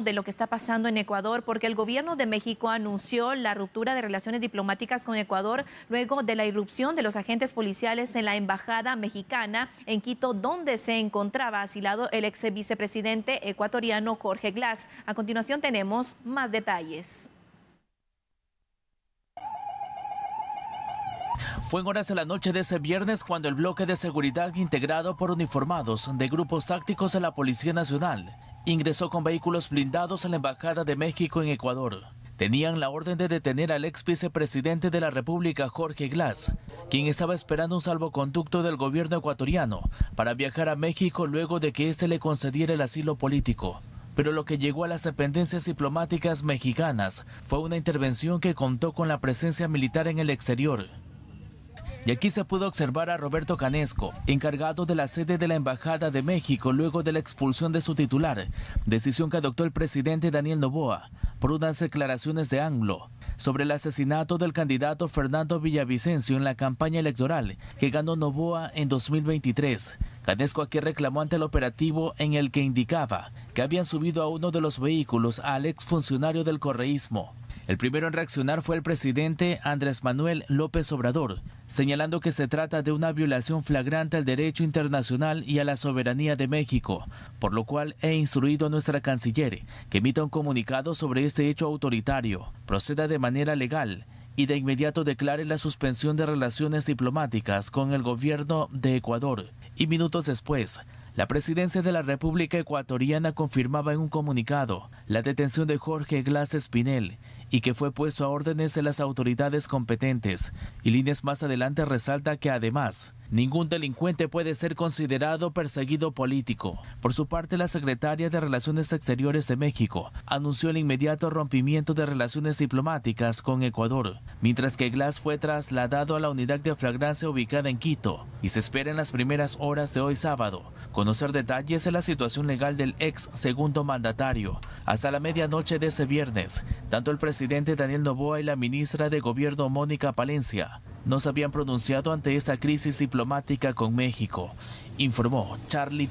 de lo que está pasando en Ecuador, porque el gobierno de México anunció la ruptura de relaciones diplomáticas con Ecuador luego de la irrupción de los agentes policiales en la embajada mexicana en Quito, donde se encontraba asilado el ex vicepresidente ecuatoriano Jorge Glass. A continuación tenemos más detalles. Fue en horas de la noche de ese viernes cuando el bloque de seguridad integrado por uniformados de grupos tácticos de la Policía Nacional ingresó con vehículos blindados a la Embajada de México en Ecuador. Tenían la orden de detener al ex vicepresidente de la República, Jorge Glass, quien estaba esperando un salvoconducto del gobierno ecuatoriano para viajar a México luego de que éste le concediera el asilo político pero lo que llegó a las dependencias diplomáticas mexicanas fue una intervención que contó con la presencia militar en el exterior. Y aquí se pudo observar a Roberto Canesco, encargado de la sede de la Embajada de México luego de la expulsión de su titular, decisión que adoptó el presidente Daniel Novoa por unas declaraciones de Anglo sobre el asesinato del candidato Fernando Villavicencio en la campaña electoral que ganó Novoa en 2023. Canesco aquí reclamó ante el operativo en el que indicaba que habían subido a uno de los vehículos al exfuncionario del correísmo. El primero en reaccionar fue el presidente Andrés Manuel López Obrador, señalando que se trata de una violación flagrante al derecho internacional y a la soberanía de México, por lo cual he instruido a nuestra canciller que emita un comunicado sobre este hecho autoritario, proceda de manera legal y de inmediato declare la suspensión de relaciones diplomáticas con el gobierno de Ecuador. Y minutos después, la presidencia de la República Ecuatoriana confirmaba en un comunicado la detención de Jorge Glass Espinel y que fue puesto a órdenes de las autoridades competentes. Y líneas más adelante resalta que además Ningún delincuente puede ser considerado perseguido político. Por su parte, la secretaria de Relaciones Exteriores de México anunció el inmediato rompimiento de relaciones diplomáticas con Ecuador, mientras que Glass fue trasladado a la unidad de flagrancia ubicada en Quito y se espera en las primeras horas de hoy sábado conocer detalles de la situación legal del ex segundo mandatario. Hasta la medianoche de ese viernes, tanto el presidente Daniel Novoa y la ministra de Gobierno Mónica Palencia no se habían pronunciado ante esta crisis diplomática con México, informó Charlie